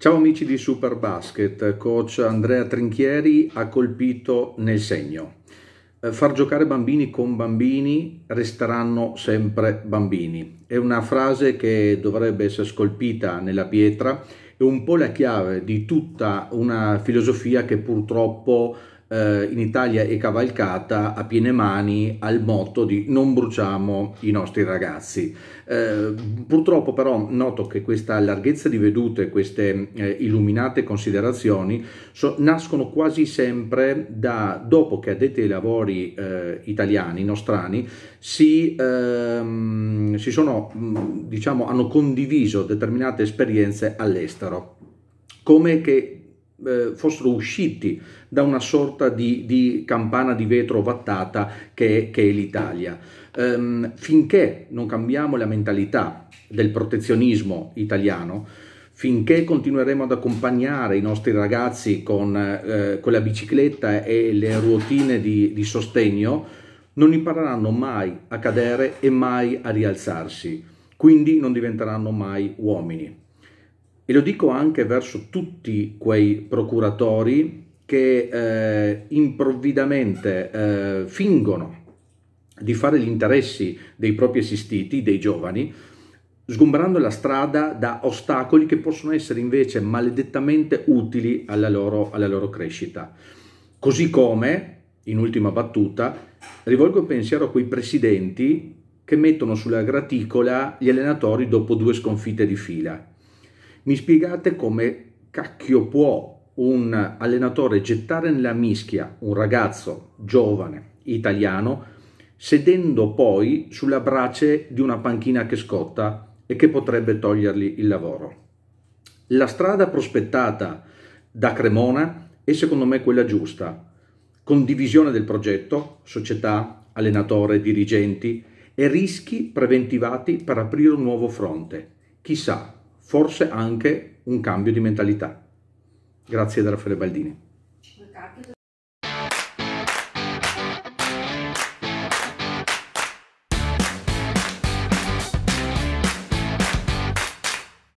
Ciao amici di Superbasket, coach Andrea Trinchieri ha colpito nel segno. Eh, far giocare bambini con bambini resteranno sempre bambini. È una frase che dovrebbe essere scolpita nella pietra, è un po' la chiave di tutta una filosofia che purtroppo eh, in Italia è cavalcata a piene mani al motto di non bruciamo i nostri ragazzi. Eh, purtroppo però noto che questa larghezza di vedute, queste eh, illuminate considerazioni so, nascono quasi sempre da dopo che addetti ai lavori eh, italiani, nostrani, si, ehm, si sono, mm, diciamo, hanno condiviso determinate esperienze all'estero come che eh, fossero usciti da una sorta di, di campana di vetro vattata che, che è l'Italia. Ehm, finché non cambiamo la mentalità del protezionismo italiano, finché continueremo ad accompagnare i nostri ragazzi con, eh, con la bicicletta e le ruotine di, di sostegno, non impareranno mai a cadere e mai a rialzarsi, quindi non diventeranno mai uomini. E lo dico anche verso tutti quei procuratori che eh, improvvidamente eh, fingono di fare gli interessi dei propri assistiti, dei giovani, sgombrando la strada da ostacoli che possono essere invece maledettamente utili alla loro, alla loro crescita. Così come, in ultima battuta, rivolgo il pensiero a quei presidenti che mettono sulla graticola gli allenatori dopo due sconfitte di fila mi spiegate come cacchio può un allenatore gettare nella mischia un ragazzo giovane italiano sedendo poi sulla brace di una panchina che scotta e che potrebbe togliergli il lavoro. La strada prospettata da Cremona è secondo me quella giusta. Condivisione del progetto, società, allenatore, dirigenti e rischi preventivati per aprire un nuovo fronte. Chissà, forse anche un cambio di mentalità. Grazie da Raffaele Baldini.